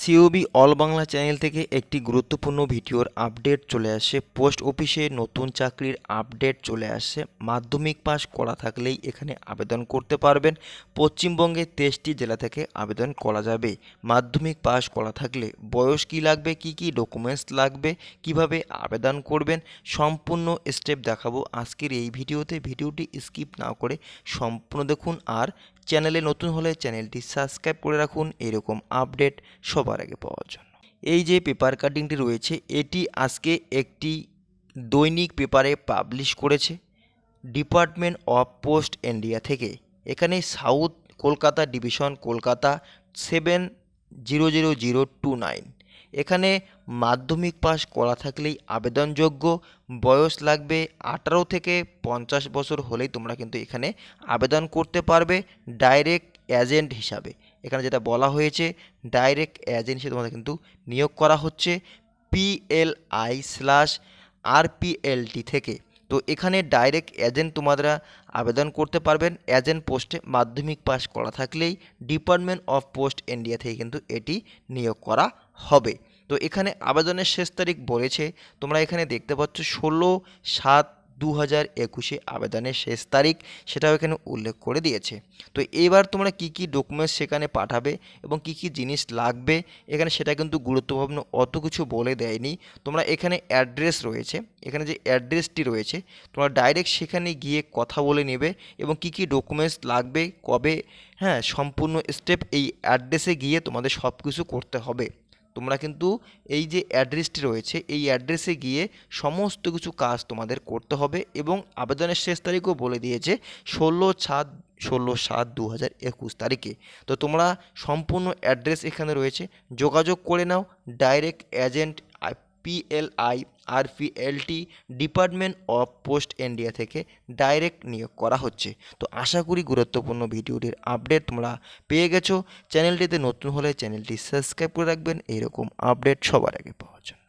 COB all Bangla channel থেকে একটি গুরুত্বপূর্ণ ভিডিওর আপডেট চলে আসে পোস্ট অফিসে নতুন চাকরির আপডেট চলে আসে মাধ্যমিক পাস করা থাকলেই এখানে আবেদন করতে পারবেন পশ্চিমবঙ্গে তেইশটি জেলা থেকে আবেদন করা যাবে মাধ্যমিক পাস করা থাকলে বয়স কি লাগবে কি কি ডকুমেন্টস লাগবে কিভাবে আবেদন করবেন সম্পূর্ণ স্টেপ দেখাবো আজকের এই ভিডিওতে ভিডিওটি স্কিপ না করে সম্পূর্ণ দেখুন আর চ্যানেলে নতুন হলে চ্যানেলটি সাবস্ক্রাইব করে রাখুন এরকম আপডেট সব সবার আগে পাওয়ার জন্য এই যে পেপার কাটিংটি রয়েছে এটি আজকে একটি দৈনিক পেপারে পাবলিশ করেছে ডিপার্টমেন্ট অফ পোস্ট ইন্ডিয়া থেকে এখানে south Kolkata division Kolkata seven zero zero zero two nine এখানে মাধ্যমিক পাস করা থাকলেই আবেদনযোগ্য বয়স লাগবে আঠারো থেকে পঞ্চাশ বছর হলেই তোমরা কিন্তু এখানে আবেদন করতে পারবে ডাইরেক্ট এজেন্ট হিসাবে এখানে যেটা বলা হয়েছে ডাইরেক্ট এজেন্ট তোমাদের কিন্তু নিয়োগ করা হচ্ছে পিএলআই স্ল্যাশ আরপিএলটি থেকে তো এখানে ডাইরেক্ট এজেন্ট তোমরা আবেদন করতে পারবেন এজেন্ট পোস্টে মাধ্যমিক পাস করা থাকলেই ডিপার্টমেন্ট অফ পোস্ট ইন্ডিয়া থেকে কিন্তু এটি নিয়োগ করা হবে তো এখানে আবেদনের শেষ তারিখ বলেছে তোমরা এখানে দেখতে পাচ্ছ ষোলো সাত দু হাজার একুশে আবেদনের শেষ তারিখ সেটাও এখানে উল্লেখ করে দিয়েছে তো এবার তোমরা কি কি ডকুমেন্টস সেখানে পাঠাবে এবং কি কি জিনিস লাগবে এখানে সেটা কিন্তু গুরুত্বপূর্ণ অত কিছু বলে দেয়নি তোমরা এখানে অ্যাড্রেস রয়েছে এখানে যে অ্যাড্রেসটি রয়েছে তোমরা ডাইরেক্ট সেখানে গিয়ে কথা বলে নেবে এবং কি কি ডকুমেন্টস লাগবে কবে হ্যাঁ সম্পূর্ণ স্টেপ এই অ্যাড্রেসে গিয়ে তোমাদের সব কিছু করতে হবে তোমরা কিন্তু এই যে অ্যাড্রেসটি রয়েছে এই অ্যাড্রেসে গিয়ে সমস্ত কিছু কাজ তোমাদের করতে হবে এবং আবেদনের শেষ তারিখও বলে দিয়েছে ষোলো সাত ষোলো সাত দু হাজার একুশ তারিখে তো তোমরা সম্পূর্ণ অ্যাড্রেস এখানে রয়েছে যোগাযোগ করে নাও direct agent PLI RPLI department of post India থেকে ডাইরেক্ট নিয়োগ করা হচ্ছে তো আশা করি গুরুত্বপূর্ণ ভিডিওটির আপডেট তোমরা পেয়ে গেছো চ্যানেলটিতে নতুন হলে চ্যানেলটি সাবস্ক্রাইব করে রাখবেন এরকম আপডেট সবার আগে পাওয়ার জন্য